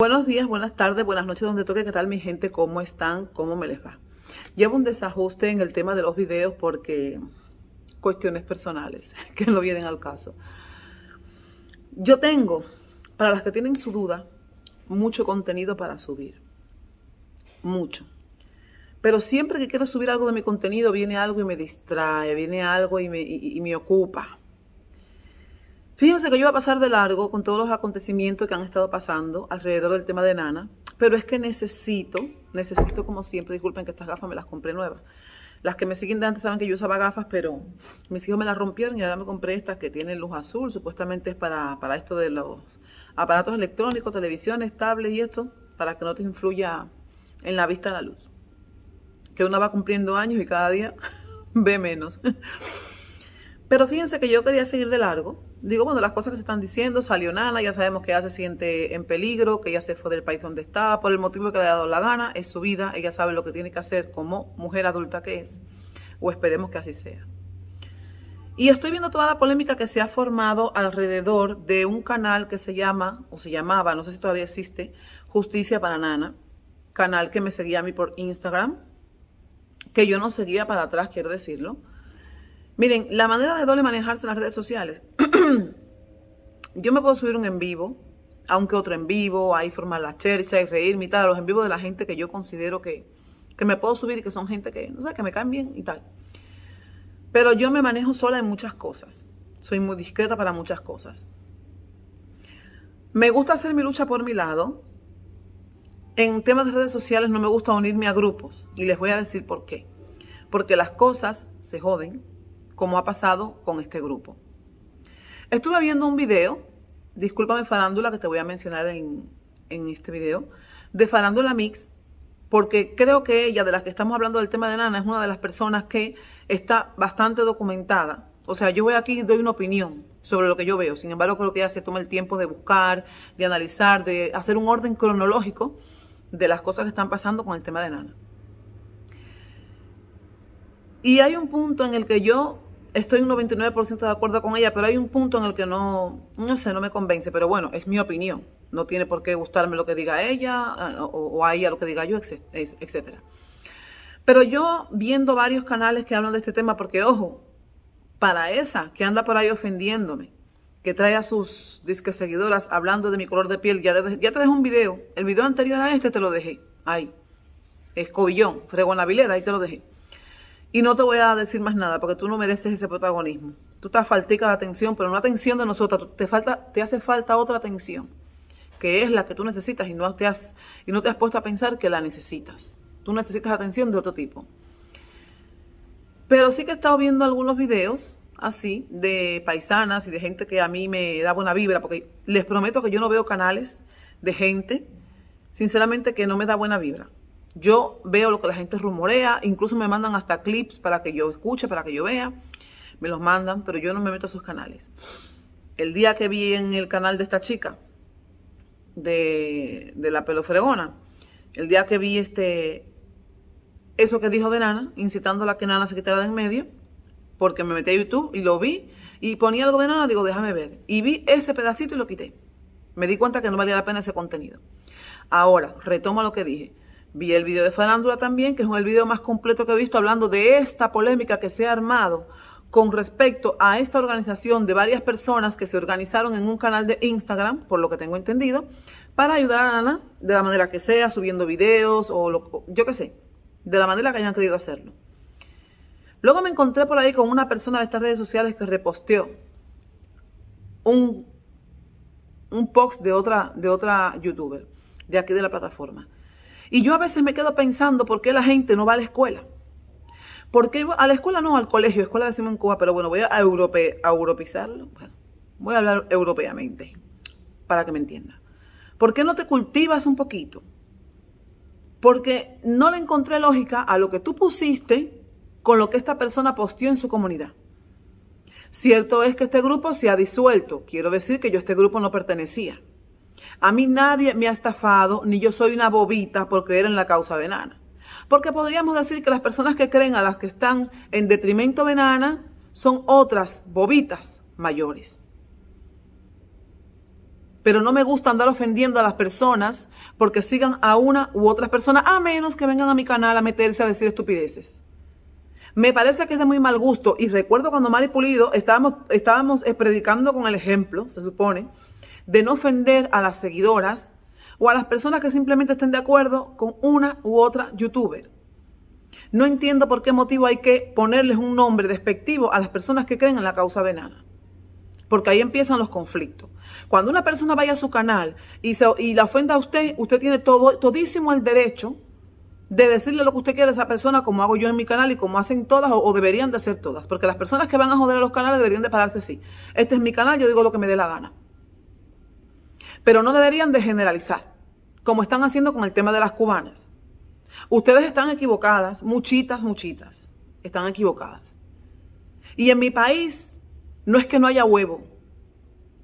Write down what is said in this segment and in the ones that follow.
Buenos días, buenas tardes, buenas noches, donde toque, ¿qué tal mi gente? ¿Cómo están? ¿Cómo me les va? Llevo un desajuste en el tema de los videos porque cuestiones personales que no vienen al caso. Yo tengo, para las que tienen su duda, mucho contenido para subir. Mucho. Pero siempre que quiero subir algo de mi contenido, viene algo y me distrae, viene algo y me, ocupa. Fíjense que yo iba a pasar de largo con todos los acontecimientos que han estado pasando alrededor del tema de Nana, pero es que necesito, necesito como siempre, disculpen que estas gafas me las compré nuevas. Las que me siguen de antes saben que yo usaba gafas, pero mis hijos me las rompieron y ahora me compré estas que tienen luz azul, supuestamente es para, esto de los aparatos electrónicos, televisión tablets y esto, para que no te influya en la vista la luz. Que uno va cumpliendo años y cada día ve menos. Pero fíjense que yo quería seguir de largo digo, bueno, las cosas que se están diciendo, salió Nana, ya sabemos que ella se siente en peligro, que ella se fue del país donde está, por el motivo que le ha dado la gana, es su vida, ella sabe lo que tiene que hacer como mujer adulta que es, o esperemos que así sea. Y estoy viendo toda la polémica que se ha formado alrededor de un canal que se llama, o se llamaba, no sé si todavía existe, Justicia para Nana, canal que me seguía a mí por Instagram, que yo no seguía para atrás, quiero decirlo, Miren, la manera de doble manejarse en las redes sociales. Yo me puedo subir un en vivo, aunque otro en vivo, ahí formar la chercha y reírme y tal, los en vivo de la gente que yo considero que, que me puedo subir y que son gente que, no sé, que me caen bien y tal. Pero yo me manejo sola en muchas cosas. Soy muy discreta para muchas cosas. Me gusta hacer mi lucha por mi lado. En temas de redes sociales no me gusta unirme a grupos. Y les voy a decir por qué. Porque las cosas se joden como ha pasado con este grupo. Estuve viendo un video, discúlpame Farándula que te voy a mencionar en, este video, de Farándula Mix, porque creo que ella, de las que estamos hablando del tema de Nana, es una de las personas que está bastante documentada. O sea, yo voy aquí y doy una opinión sobre lo que yo veo. Sin embargo, creo que ella se toma el tiempo de buscar, de analizar, de hacer un orden cronológico de las cosas que están pasando con el tema de Nana. Y hay un punto en el que yo estoy un 99% de acuerdo con ella, pero hay un punto en el que no, no sé, no me convence, pero bueno, es mi opinión. No tiene por qué gustarme lo que diga ella eh, o, a ella lo que diga yo, etc. Pero yo viendo varios canales que hablan de este tema, porque ojo, para esa que anda por ahí ofendiéndome, que trae a sus disque seguidoras hablando de mi color de piel, ya, te, dejé dejo un video. El video anterior a este te lo dejé ahí. Escobillón, la Vileda, ahí te lo dejé. Y no te voy a decir más nada porque tú no mereces ese protagonismo. Tú estás faltica de atención, pero no atención de nosotros. Te, falta, te hace falta otra atención, que es la que tú necesitas y no, te has, y no te has puesto a pensar que la necesitas. Tú necesitas atención de otro tipo. Pero sí que he estado viendo algunos videos así de paisanas y de gente que a mí me da buena vibra, porque les prometo que yo no veo canales de gente, sinceramente, que no me da buena vibra. Yo veo lo que la gente rumorea, incluso me mandan hasta clips para que yo escuche, para que yo vea. Me los mandan, pero yo no me meto a esos canales. El día que vi en el canal de esta chica, de, de la pelofregona, el día que vi este, eso que dijo de Nana, incitando a la que Nana se quitara de en medio, porque me metí a YouTube y lo vi, y ponía algo de Nana, digo, déjame ver. Y vi ese pedacito y lo quité. Me di cuenta que no valía la pena ese contenido. Ahora, retomo lo que dije. Vi el video de Farándula también, que es el video más completo que he visto hablando de esta polémica que se ha armado con respecto a esta organización de varias personas que se organizaron en un canal de Instagram, por lo que tengo entendido, para ayudar a Ana de la manera que sea, subiendo videos o yo qué sé, de la manera que hayan querido hacerlo. Luego me encontré por ahí con una persona de estas redes sociales que reposteó un, un post de otra, de otra youtuber de aquí de la plataforma. Y yo a veces me quedo pensando por qué la gente no va a la escuela. ¿Por qué a la escuela no, al colegio? Escuela decimos en Cuba, pero bueno, voy a, europeizarlo. a europizarlo. Bueno, voy a hablar europeamente para que me entienda. ¿Por qué no te cultivas un poquito? Porque no le encontré lógica a lo que tú pusiste con lo que esta persona posteó en su comunidad. Cierto es que este grupo se ha disuelto. Quiero decir que yo a este grupo no pertenecía. A mí nadie me ha estafado, ni yo soy una bobita por creer en la causa venana. Porque podríamos decir que las personas que creen a las que están en detrimento venana son otras bobitas mayores. Pero no me gusta andar ofendiendo a las personas porque sigan a una u otra persona, a menos que vengan a mi canal a meterse a decir estupideces. Me parece que es de muy mal gusto. Y recuerdo cuando Mari Pulido estábamos, estábamos eh, predicando con el ejemplo, se supone, de no ofender a las seguidoras o a las personas que simplemente estén de acuerdo con una u otra youtuber. No entiendo por qué motivo hay que ponerles un nombre despectivo a las personas que creen en la causa venana. Porque ahí empiezan los conflictos. Cuando una persona vaya a su canal y, la ofenda a usted, usted tiene todo, todísimo el derecho de decirle lo que usted quiere a esa persona, como hago yo en mi canal y como hacen todas o, deberían de hacer todas. Porque las personas que van a joder a los canales deberían de pararse así. Este es mi canal, yo digo lo que me dé la gana. Pero no deberían de generalizar, como están haciendo con el tema de las cubanas. Ustedes están equivocadas, muchitas, muchitas, están equivocadas. Y en mi país no es que no haya huevo,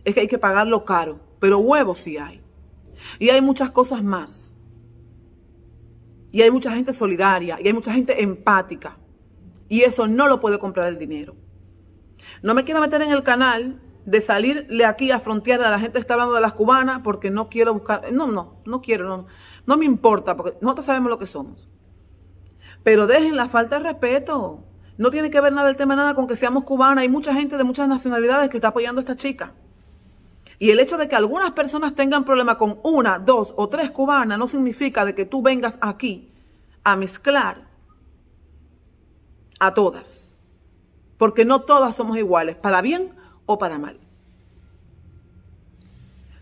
es que hay que pagarlo caro, pero huevo sí hay. Y hay muchas cosas más. Y hay mucha gente solidaria, y hay mucha gente empática. Y eso no lo puede comprar el dinero. No me quiero meter en el canal de salirle aquí a frontear a la gente que está hablando de las cubanas porque no quiero buscar, no, no, no quiero, no, no me importa porque nosotros sabemos lo que somos. Pero dejen la falta de respeto. No tiene que ver nada el tema nada con que seamos cubanas. Hay mucha gente de muchas nacionalidades que está apoyando a esta chica. Y el hecho de que algunas personas tengan problemas con una, dos o tres cubanas no significa de que tú vengas aquí a mezclar a todas. Porque no todas somos iguales, para bien o para mal.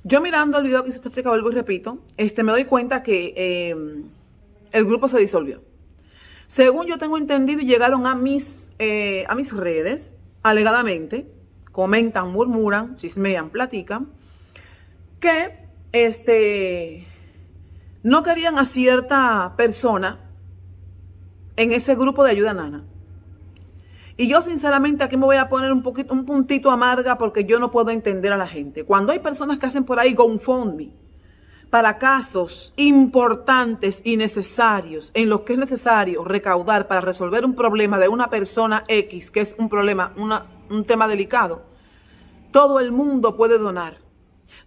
Yo mirando el video que hizo esta chica, vuelvo y repito, este, me doy cuenta que em, el grupo se disolvió. Según yo tengo entendido, llegaron a mis, eh, a mis redes, alegadamente, comentan, murmuran, chismean, platican, que este, no querían a cierta persona en ese grupo de ayuda nana. Y yo sinceramente aquí me voy a poner un poquito, un puntito amarga porque yo no puedo entender a la gente. Cuando hay personas que hacen por ahí GoFundMe para casos importantes y necesarios, en los que es necesario recaudar para resolver un problema de una persona X, que es un problema, un tema delicado, todo el mundo puede donar.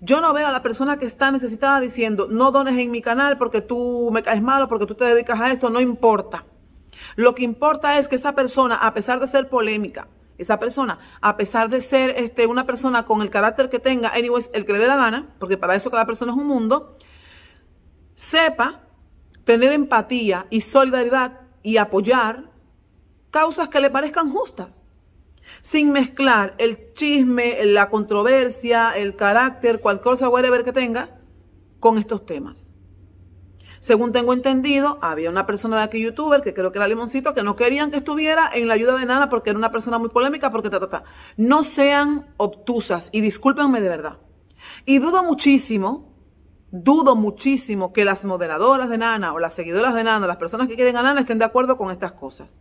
Yo no veo a la persona que está necesitada diciendo, no dones en mi canal porque tú me caes malo, porque tú te dedicas a esto, no importa. Lo que importa es que esa persona, a pesar de ser polémica, esa persona, a pesar de ser este, una persona con el carácter que tenga, el que le dé la gana, porque para eso cada persona es un mundo, sepa tener empatía y solidaridad y apoyar causas que le parezcan justas, sin mezclar el chisme, la controversia, el carácter, cualquier cosa ver que tenga, con estos temas. Según tengo entendido, había una persona de aquí, youtuber, que creo que era Limoncito, que no querían que estuviera en la ayuda de Nana porque era una persona muy polémica, porque ta, ta, ta. No sean obtusas y discúlpenme de verdad. Y dudo muchísimo, dudo muchísimo que las moderadoras de Nana o las seguidoras de Nana, las personas que quieren a Nana estén de acuerdo con estas cosas.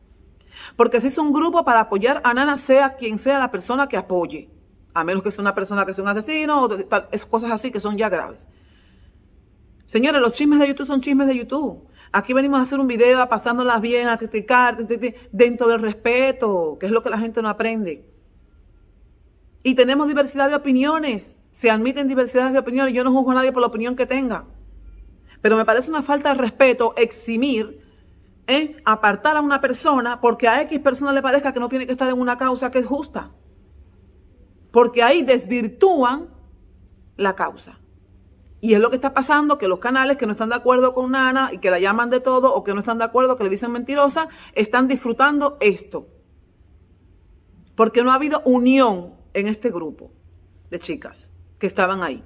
Porque si es un grupo para apoyar a Nana, sea quien sea la persona que apoye, a menos que sea una persona que sea un asesino o cosas así que son ya graves. Señores, los chismes de YouTube son chismes de YouTube. Aquí venimos a hacer un video, a pasándolas bien, a criticar, dentro del respeto, que es lo que la gente no aprende. Y tenemos diversidad de opiniones. Se admiten diversidades de opiniones. Yo no juzgo a nadie por la opinión que tenga. Pero me parece una falta de respeto eximir, ¿eh? apartar a una persona porque a X persona le parezca que no tiene que estar en una causa que es justa. Porque ahí desvirtúan la causa. Y es lo que está pasando, que los canales que no están de acuerdo con Nana y que la llaman de todo o que no están de acuerdo, que le dicen mentirosa, están disfrutando esto. Porque no ha habido unión en este grupo de chicas que estaban ahí.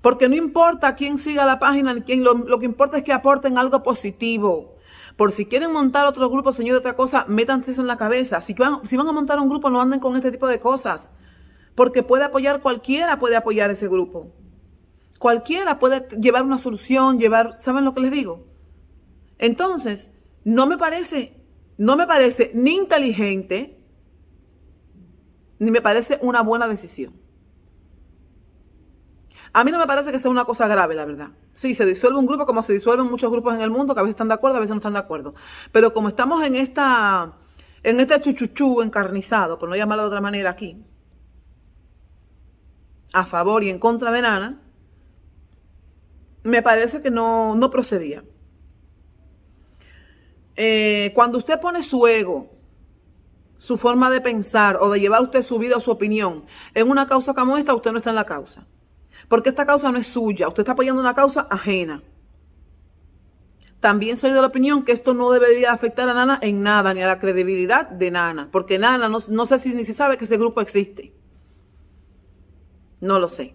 Porque no importa quién siga la página, lo, que importa es que aporten algo positivo. Por si quieren montar otro grupo, señor, otra cosa, métanse eso en la cabeza. Si si van a montar un grupo, no anden con este tipo de cosas porque puede apoyar cualquiera, puede apoyar ese grupo. Cualquiera puede llevar una solución, llevar, ¿saben lo que les digo? Entonces, no me parece, no me parece ni inteligente, ni me parece una buena decisión. A mí no me parece que sea una cosa grave, la verdad. Sí, se disuelve un grupo como se disuelven muchos grupos en el mundo, que a veces están de acuerdo, a veces no están de acuerdo. Pero como estamos en esta, en este chuchuchú encarnizado, por no llamarlo de otra manera aquí, a favor y en contra de Nana, me parece que no, procedía. Eh, cuando usted pone su ego, su forma de pensar o de llevar usted su vida o su opinión en una causa como esta, usted no está en la causa. Porque esta causa no es suya, usted está apoyando una causa ajena. También soy de la opinión que esto no debería afectar a Nana en nada, ni a la credibilidad de Nana, porque Nana no, no sé si ni si sabe que ese grupo existe. No lo sé.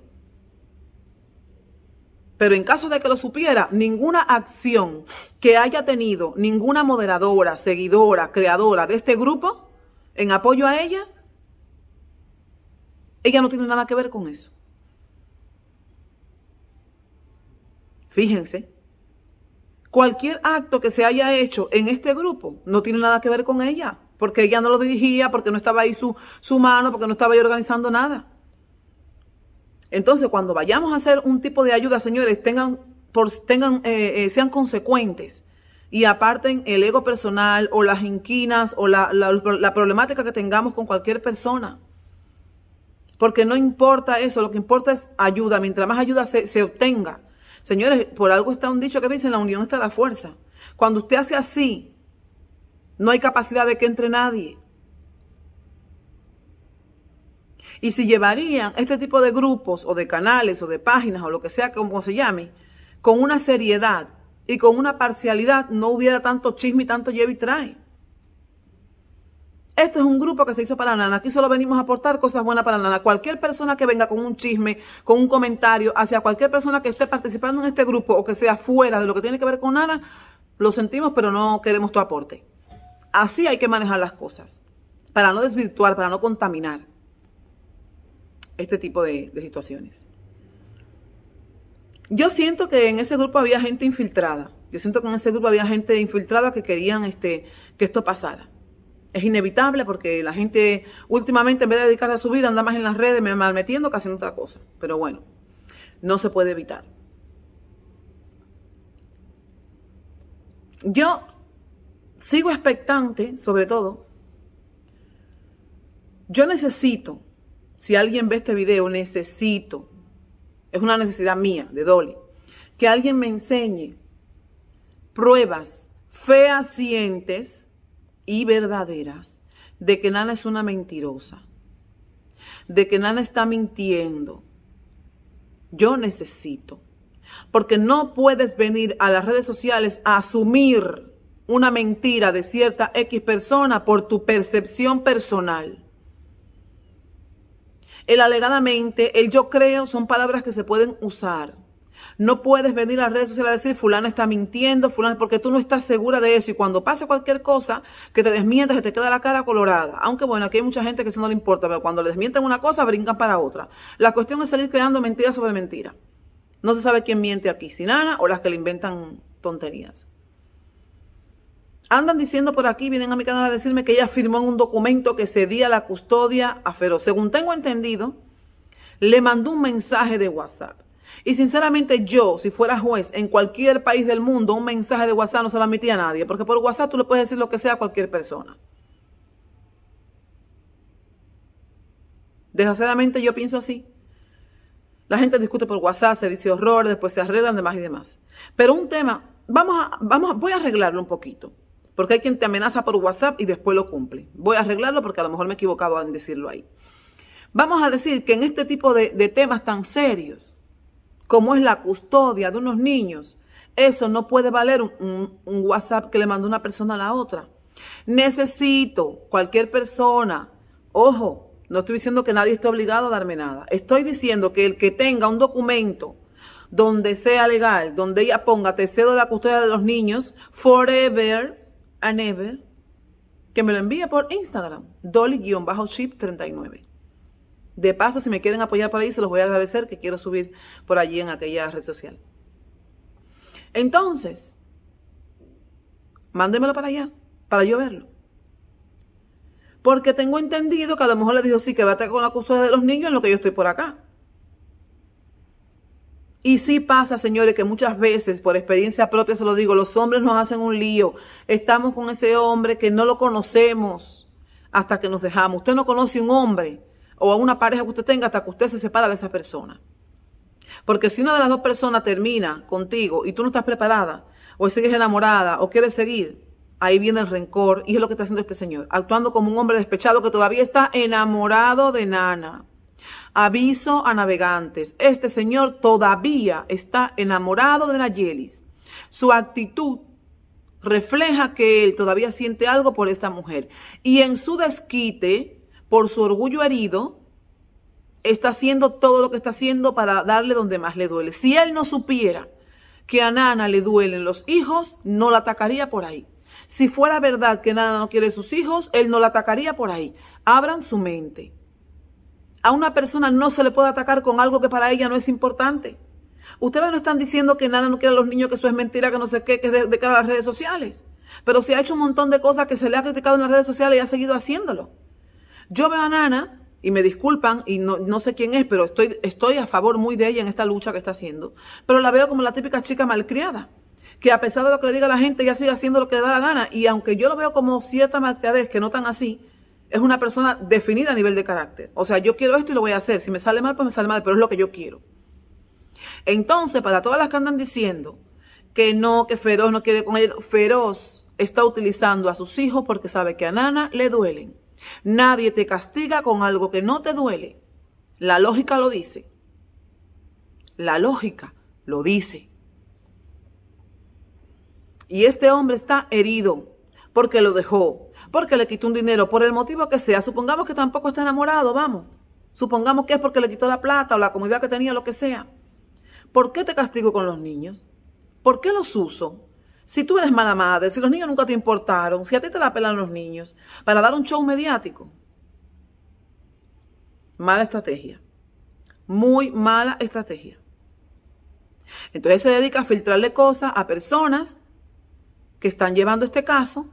Pero en caso de que lo supiera, ninguna acción que haya tenido ninguna moderadora, seguidora, creadora de este grupo en apoyo a ella, ella no tiene nada que ver con eso. Fíjense, cualquier acto que se haya hecho en este grupo no tiene nada que ver con ella, porque ella no lo dirigía, porque no estaba ahí su, su mano, porque no estaba ahí organizando nada. Entonces, cuando vayamos a hacer un tipo de ayuda, señores, tengan, eh, eh, sean consecuentes y aparten el ego personal o las inquinas o la, problemática que tengamos con cualquier persona. Porque no importa eso, lo que importa es ayuda. Mientras más ayuda se, se obtenga. Señores, por algo está un dicho que dice, en la unión está la fuerza. Cuando usted hace así, no hay capacidad de que entre nadie. Y si llevarían este tipo de grupos o de canales o de páginas o lo que sea, como se llame, con una seriedad y con una parcialidad, no hubiera tanto chisme y tanto lleve y trae. Esto es un grupo que se hizo para Nana. Aquí solo venimos a aportar cosas buenas para Nana. Cualquier persona que venga con un chisme, con un comentario hacia cualquier persona que esté participando en este grupo o que sea fuera de lo que tiene que ver con Nana, lo sentimos, pero no queremos tu aporte. Así hay que manejar las cosas, para no desvirtuar, para no contaminar este tipo de, situaciones. Yo siento que en ese grupo había gente infiltrada. Yo siento que en ese grupo había gente infiltrada que querían este, que esto pasara. Es inevitable porque la gente últimamente en vez de dedicarse a su vida anda más en las redes, me metiendo, que haciendo otra cosa. Pero bueno, no se puede evitar. Yo sigo expectante, sobre todo. Yo necesito si alguien ve este video, necesito, es una necesidad mía, de Dolly, que alguien me enseñe pruebas fehacientes y verdaderas de que Nana es una mentirosa, de que Nana está mintiendo. Yo necesito, porque no puedes venir a las redes sociales a asumir una mentira de cierta X persona por tu percepción personal. El alegadamente, el yo creo son palabras que se pueden usar. No puedes venir a las redes sociales a decir fulana está mintiendo, fulana, porque tú no estás segura de eso. Y cuando pase cualquier cosa, que te desmientas, se te queda la cara colorada. Aunque bueno, aquí hay mucha gente que eso no le importa, pero cuando le desmienten una cosa, brincan para otra. La cuestión es salir creando mentira sobre mentira. No se sabe quién miente aquí, Sinana o las que le inventan tonterías. Andan diciendo por aquí, vienen a mi canal a decirme que ella firmó en un documento que cedía la custodia a Feroz. Según tengo entendido, le mandó un mensaje de WhatsApp. Y sinceramente yo, si fuera juez en cualquier país del mundo, un mensaje de WhatsApp no se lo admitía a nadie, porque por WhatsApp tú le puedes decir lo que sea a cualquier persona. Desgraciadamente yo pienso así. La gente discute por WhatsApp, se dice horror, después se arreglan demás y demás. Pero un tema, vamos a, vamos, voy a arreglarlo un poquito. Porque hay quien te amenaza por WhatsApp y después lo cumple. Voy a arreglarlo porque a lo mejor me he equivocado en decirlo ahí. Vamos a decir que en este tipo de, temas tan serios, como es la custodia de unos niños, eso no puede valer un, WhatsApp que le mandó una persona a la otra. Necesito cualquier persona, ojo, no estoy diciendo que nadie esté obligado a darme nada. Estoy diciendo que el que tenga un documento donde sea legal, donde ella ponga te cedo la custodia de los niños, forever, a Never que me lo envía por Instagram, dolly-chip39. De paso, si me quieren apoyar para ahí, se los voy a agradecer que quiero subir por allí en aquella red social. Entonces, mándemelo para allá, para yo verlo. Porque tengo entendido que a lo mejor le dijo, sí, que va a estar con la custodia de los niños en lo que yo estoy por acá. Y sí pasa, señores, que muchas veces, por experiencia propia se lo digo, los hombres nos hacen un lío. Estamos con ese hombre que no lo conocemos hasta que nos dejamos. Usted no conoce un hombre o a una pareja que usted tenga hasta que usted se separa de esa persona. Porque si una de las dos personas termina contigo y tú no estás preparada, o sigues enamorada, o quieres seguir, ahí viene el rencor. Y es lo que está haciendo este señor, actuando como un hombre despechado que todavía está enamorado de Nana. Aviso a navegantes, este señor todavía está enamorado de Nayelis. Su actitud refleja que él todavía siente algo por esta mujer. Y en su desquite, por su orgullo herido, está haciendo todo lo que está haciendo para darle donde más le duele. Si él no supiera que a Nana le duelen los hijos, no la atacaría por ahí. Si fuera verdad que Nana no quiere sus hijos, él no la atacaría por ahí. Abran su mente. A una persona no se le puede atacar con algo que para ella no es importante. Ustedes no están diciendo que Nana no quiere a los niños, que eso es mentira, que no sé qué, que es de, cara a las redes sociales. Pero se ha hecho un montón de cosas que se le ha criticado en las redes sociales y ha seguido haciéndolo. Yo veo a Nana y me disculpan, y no, no, sé quién es, pero estoy, estoy a favor muy de ella en esta lucha que está haciendo, pero la veo como la típica chica malcriada, que a pesar de lo que le diga la gente, ya sigue haciendo lo que le da la gana, y aunque yo lo veo como cierta malcriadez, que no tan así, es una persona definida a nivel de carácter. O sea, yo quiero esto y lo voy a hacer. Si me sale mal, pues me sale mal, pero es lo que yo quiero. Entonces, para todas las que andan diciendo que no, que Feroz no quiere con él, Feroz está utilizando a sus hijos porque sabe que a Nana le duelen. Nadie te castiga con algo que no te duele. La lógica lo dice. La lógica lo dice. Y este hombre está herido porque lo dejó, porque le quitó un dinero, por el motivo que sea. Supongamos que tampoco está enamorado, vamos. Supongamos que es porque le quitó la plata o la comodidad que tenía, lo que sea. ¿Por qué te castigo con los niños? ¿Por qué los uso? Si tú eres mala madre, si los niños nunca te importaron, si a ti te la pelan los niños, para dar un show mediático. Mala estrategia. Muy mala estrategia. Entonces se dedica a filtrarle cosas a personas que están llevando este caso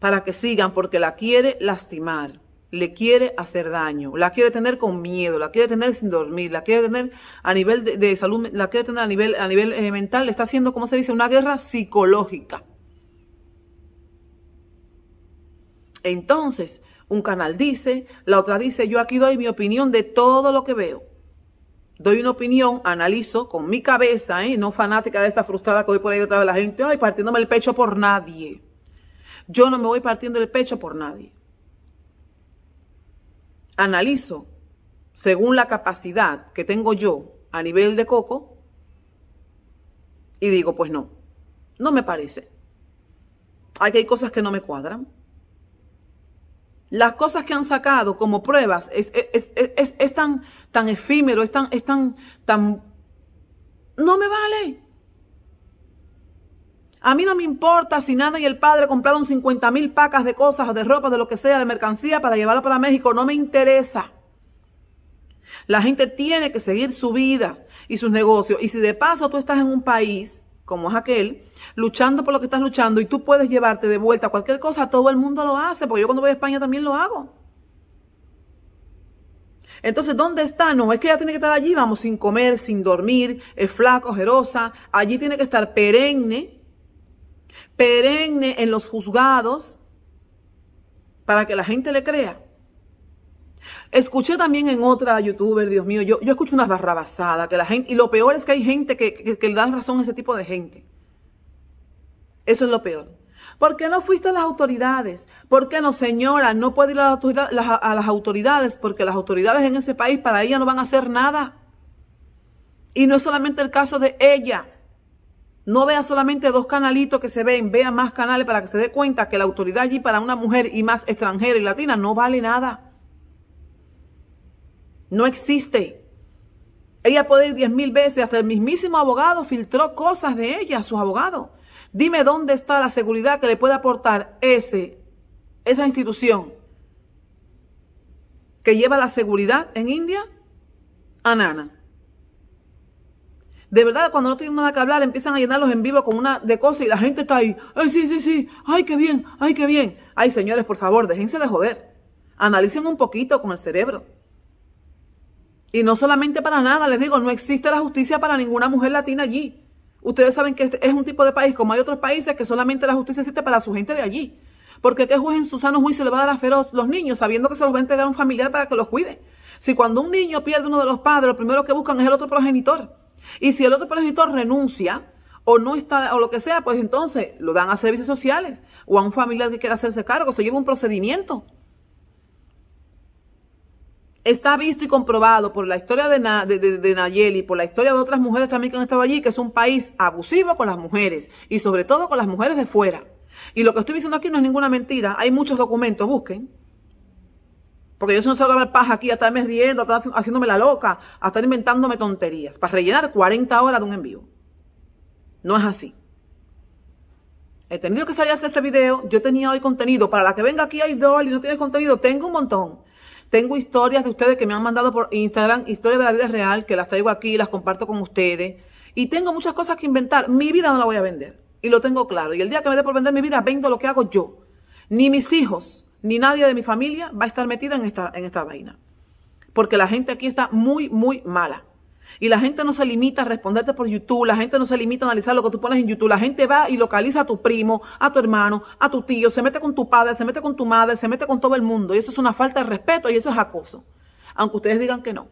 para que sigan porque la quiere lastimar, le quiere hacer daño, la quiere tener con miedo, la quiere tener sin dormir, la quiere tener a nivel de, salud, la quiere tener a nivel, a nivel eh, mental, le está haciendo, como se dice, una guerra psicológica. Entonces, un canal dice, la otra dice, yo aquí doy mi opinión de todo lo que veo. Doy una opinión, analizo con mi cabeza, ¿eh? no fanática de esta frustrada que voy por ahí otra vez la gente, ay, partiéndome el pecho por nadie. Yo no me voy partiendo el pecho por nadie. Analizo, según la capacidad que tengo yo a nivel de coco, y digo, pues no, no me parece. Aquí hay cosas que no me cuadran. Las cosas que han sacado como pruebas es, es, es, tan, tan efímero, es tan, tan... No me vale. A mí no me importa si Nana y el padre compraron 50 mil pacas de cosas, de ropa, de lo que sea, de mercancía para llevarla para México. No me interesa. La gente tiene que seguir su vida y sus negocios. Y si de paso tú estás en un país como es aquel, luchando por lo que estás luchando y tú puedes llevarte de vuelta cualquier cosa, todo el mundo lo hace, porque yo cuando voy a España también lo hago. Entonces, ¿dónde está? No, es que ella tiene que estar allí, vamos, sin comer, sin dormir, es flaco, jerosa, allí tiene que estar perenne, perenne en los juzgados para que la gente le crea. Escuché también en otra youtuber, Dios mío, yo, yo escucho una barrabasadas, que la gente, y lo peor es que hay gente que, le dan razón a ese tipo de gente. Eso es lo peor. ¿Por qué no fuiste a las autoridades? ¿Por qué no, señora? No puede ir a, las autoridades porque las autoridades en ese país para ella no van a hacer nada. Y no es solamente el caso de ellas. No vea solamente dos canalitos que se ven, vea más canales para que se dé cuenta que la autoridad allí para una mujer y más extranjera y latina no vale nada. No existe. Ella puede ir diez mil veces, hasta el mismísimo abogado filtró cosas de ella, a sus abogados. Dime dónde está la seguridad que le puede aportar ese, esa institución que lleva la seguridad en India a Nana. De verdad, cuando no tienen nada que hablar, empiezan a llenarlos en vivo con una de cosas y la gente está ahí. Ay, sí, sí, sí. Ay, qué bien. Ay, qué bien. Ay, señores, por favor, déjense de joder. Analicen un poquito con el cerebro. Y no solamente para nada, les digo, no existe la justicia para ninguna mujer latina allí. Ustedes saben que este es un tipo de país, como hay otros países, que solamente la justicia existe para su gente de allí. Porque qué juez en su sano juicio le va a dar a feroz los niños sabiendo que se los va a entregar a un familiar para que los cuide. Si cuando un niño pierde uno de los padres, lo primero que buscan es el otro progenitor. Y si el otro progenitor renuncia o no está, o lo que sea, pues entonces lo dan a servicios sociales o a un familiar que quiera hacerse cargo, se lleva un procedimiento. Está visto y comprobado por la historia de, de, de, Nayeli, por la historia de otras mujeres también que han estado allí, que es un país abusivo con las mujeres y sobre todo con las mujeres de fuera. Y lo que estoy diciendo aquí no es ninguna mentira, hay muchos documentos, busquen. Porque yo si no salgo paja aquí, a estarme riendo, a estar haciéndome la loca, a estar inventándome tonterías, para rellenar 40 horas de un envío. No es así. He tenido que salir a hacer este video, yo tenía hoy contenido, para la que venga aquí a Idol y no tiene contenido, tengo un montón. Tengo historias de ustedes que me han mandado por Instagram, historias de la vida real, que las traigo aquí, las comparto con ustedes. Y tengo muchas cosas que inventar. Mi vida no la voy a vender. Y lo tengo claro. Y el día que me dé por vender mi vida, vendo lo que hago yo. Ni mis hijos ni nadie de mi familia va a estar metida en esta, en esta vaina. Porque la gente aquí está muy, muy mala. Y la gente no se limita a responderte por YouTube, la gente no se limita a analizar lo que tú pones en YouTube, la gente va y localiza a tu primo, a tu hermano, a tu tío, se mete con tu padre, se mete con tu madre, se mete con todo el mundo. Y eso es una falta de respeto y eso es acoso. Aunque ustedes digan que no.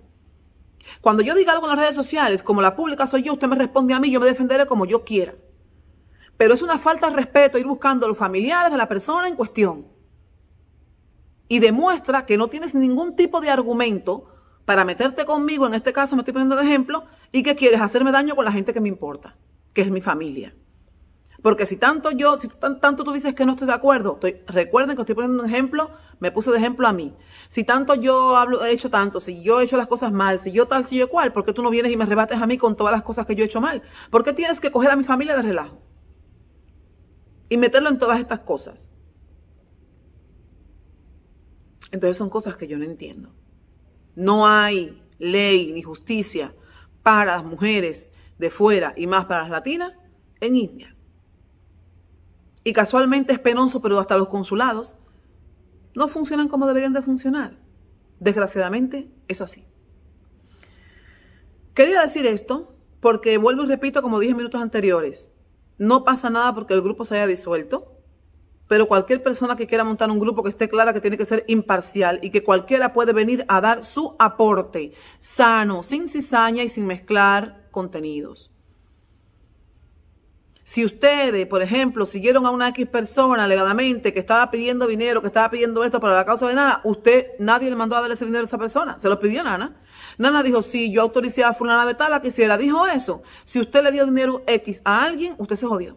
Cuando yo diga algo en las redes sociales, como la pública soy yo, usted me responde a mí, yo me defenderé como yo quiera. Pero es una falta de respeto ir buscando a los familiares de la persona en cuestión y demuestra que no tienes ningún tipo de argumento para meterte conmigo, en este caso me estoy poniendo de ejemplo, y que quieres hacerme daño con la gente que me importa, que es mi familia. Porque si tanto yo, si tanto tú dices que no estoy de acuerdo, estoy, recuerden que estoy poniendo un ejemplo, me puse de ejemplo a mí. Si tanto yo hablo, he hecho tanto, si yo he hecho las cosas mal, si yo tal, si yo cual, ¿por qué tú no vienes y me rebates a mí con todas las cosas que yo he hecho mal? ¿Por qué tienes que coger a mi familia de relajo? Y meterlo en todas estas cosas. Entonces son cosas que yo no entiendo. No hay ley ni justicia para las mujeres de fuera y más para las latinas en India. Y casualmente es penoso, pero hasta los consulados no funcionan como deberían de funcionar. Desgraciadamente es así. Quería decir esto porque vuelvo y repito como dije minutos anteriores, no pasa nada porque el grupo se haya disuelto pero cualquier persona que quiera montar un grupo que esté clara que tiene que ser imparcial y que cualquiera puede venir a dar su aporte sano, sin cizaña y sin mezclar contenidos. Si ustedes, por ejemplo, siguieron a una X persona alegadamente que estaba pidiendo dinero, que estaba pidiendo esto para la causa de Nana, usted, nadie le mandó a darle ese dinero a esa persona. Se lo pidió Nana. Nana dijo, sí, yo autoricé a fulana de tal, la quisiera. Dijo eso. Si usted le dio dinero X a alguien, usted se jodió.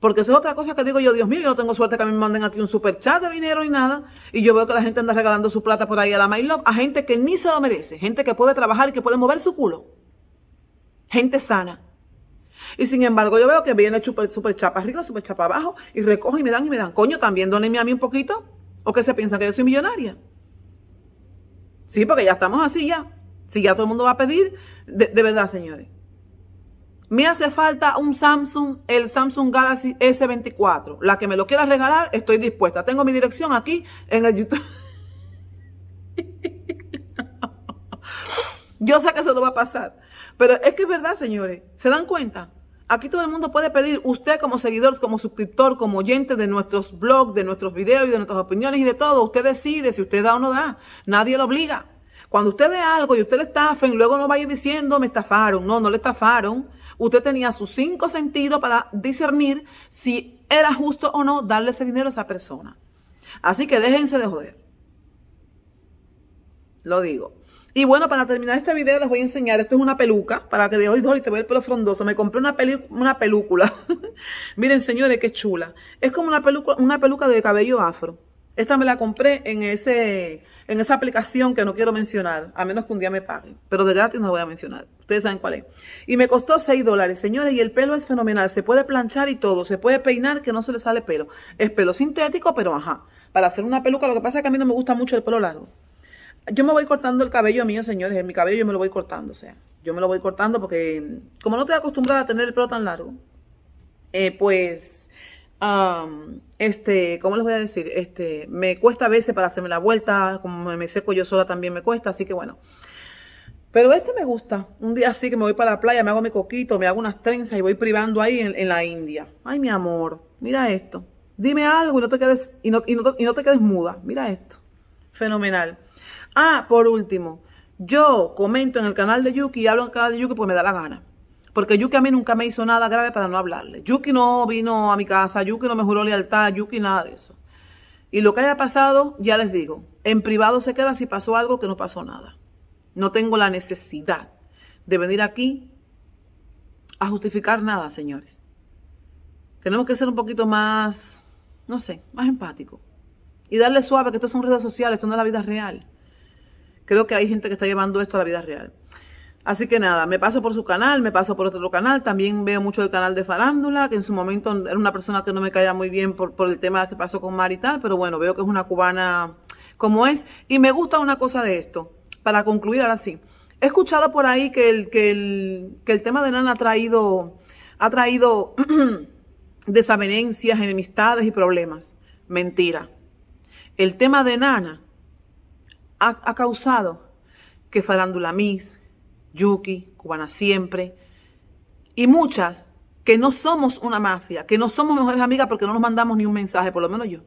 Porque eso es otra cosa que digo yo, Dios mío, yo no tengo suerte que me manden aquí un super chat de dinero y nada. Y yo veo que la gente anda regalando su plata por ahí a la My Love, a gente que ni se lo merece, gente que puede trabajar y que puede mover su culo. Gente sana. Y sin embargo, yo veo que viene super, super chapa arriba, super chapa abajo, y recojo y me dan y me dan. Coño, también donenme a mí un poquito. ¿O que se piensan que yo soy millonaria? Sí, porque ya estamos así ya. Si ya todo el mundo va a pedir, de verdad, señores. Me hace falta un Samsung, el Samsung Galaxy S24. La que me lo quiera regalar, estoy dispuesta. Tengo mi dirección aquí en el YouTube. Yo sé que eso lo va a pasar. Pero es que es verdad, señores. ¿Se dan cuenta? Aquí todo el mundo puede pedir, usted como seguidor, como suscriptor, como oyente de nuestros blogs, de nuestros videos y de nuestras opiniones y de todo. Usted decide si usted da o no da. Nadie lo obliga. Cuando usted ve algo y usted le estafen, luego no vaya diciendo, me estafaron. No, no le estafaron. Usted tenía sus cinco sentidos para discernir si era justo o no darle ese dinero a esa persona. Así que déjense de joder. Lo digo. Y bueno, para terminar este video les voy a enseñar, esto es una peluca, para que de hoy, te vea el pelo frondoso. Me compré una, una película. Miren, señores, qué chula. Es como una una peluca de cabello afro. Esta me la compré en, ese, en esa aplicación que no quiero mencionar, a menos que un día me paguen, pero de gratis no voy a mencionar. Ustedes saben cuál es. Y me costó 6 dólares, señores, y el pelo es fenomenal. Se puede planchar y todo, se puede peinar que no se le sale pelo. Es pelo sintético, pero ajá. Para hacer una peluca, lo que pasa es que a mí no me gusta mucho el pelo largo. Yo me voy cortando el cabello mío, señores, En mi cabello yo me lo voy cortando, o sea, yo me lo voy cortando porque como no estoy acostumbrada a tener el pelo tan largo, eh, pues este, ¿cómo les voy a decir? Este, me cuesta a veces para hacerme la vuelta, como me seco yo sola también me cuesta, así que bueno. Pero este me gusta. Un día así que me voy para la playa, me hago mi coquito, me hago unas trenzas y voy privando ahí en, la India. Ay, mi amor, mira esto. Dime algo y no te quedes, y no, y no te quedes muda. Mira esto. Fenomenal. Ah, por último, yo comento en el canal de Yuki y hablo en el canal de Yuki porque me da la gana. Porque Yuki a mí nunca me hizo nada grave para no hablarle. Yuki no vino a mi casa, Yuki no me juró lealtad, Yuki nada de eso. Y lo que haya pasado, ya les digo, en privado se queda si pasó algo que no pasó nada. No tengo la necesidad de venir aquí a justificar nada, señores. Tenemos que ser un poquito más, no sé, más empático. Y darle suave, que esto son redes sociales, esto no es la vida real. Creo que hay gente que está llevando esto a la vida real. Así que nada, me paso por su canal, me paso por otro canal, también veo mucho el canal de Farándula, que en su momento era una persona que no me caía muy bien por, el tema que pasó con Mar y tal, pero bueno, veo que es una cubana como es. Y me gusta una cosa de esto, para concluir ahora sí. He escuchado por ahí que el, que el, tema de Nana ha traído, ha traído desavenencias, enemistades y problemas. Mentira. El tema de Nana ha, ha causado que Farándula Miss, Yuki, Cubana Siempre, y muchas que no somos una mafia, que no somos mejores amigas porque no nos mandamos ni un mensaje, por lo menos yo,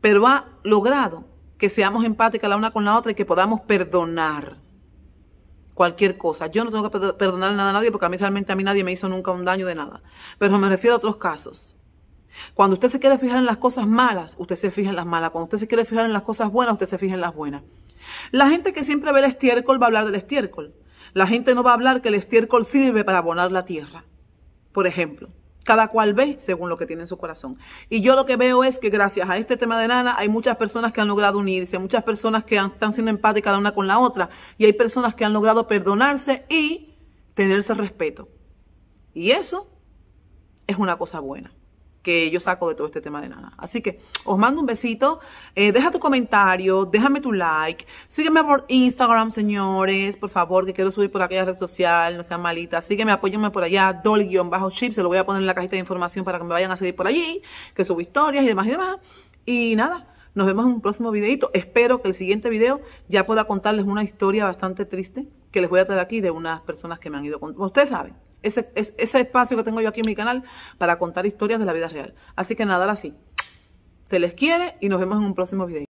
pero ha logrado que seamos empáticas la una con la otra y que podamos perdonar cualquier cosa. Yo no tengo que perdonar nada a nadie porque a mí realmente a mí nadie me hizo nunca un daño de nada, pero me refiero a otros casos. Cuando usted se quiere fijar en las cosas malas, usted se fija en las malas. Cuando usted se quiere fijar en las cosas buenas, usted se fija en las buenas. La gente que siempre ve el estiércol va a hablar del estiércol. La gente no va a hablar que el estiércol sirve para abonar la tierra. Por ejemplo, cada cual ve según lo que tiene en su corazón. Y yo lo que veo es que gracias a este tema de Nana hay muchas personas que han logrado unirse, muchas personas que están siendo empáticas la una con la otra y hay personas que han logrado perdonarse y tenerse respeto. Y eso es una cosa buena que yo saco de todo este tema de nada, Así que os mando un besito, eh, deja tu comentario, déjame tu like, sígueme por Instagram, señores, por favor, que quiero subir por aquella red social, no sean malitas, sígueme, apóyame por allá, dol-chip, se lo voy a poner en la cajita de información para que me vayan a seguir por allí, que subo historias y demás y demás. Y nada, nos vemos en un próximo videito. Espero que el siguiente video ya pueda contarles una historia bastante triste que les voy a traer aquí de unas personas que me han ido con... Ustedes saben, ese, ese espacio que tengo yo aquí en mi canal para contar historias de la vida real. Así que nada, ahora sí. Se les quiere y nos vemos en un próximo video.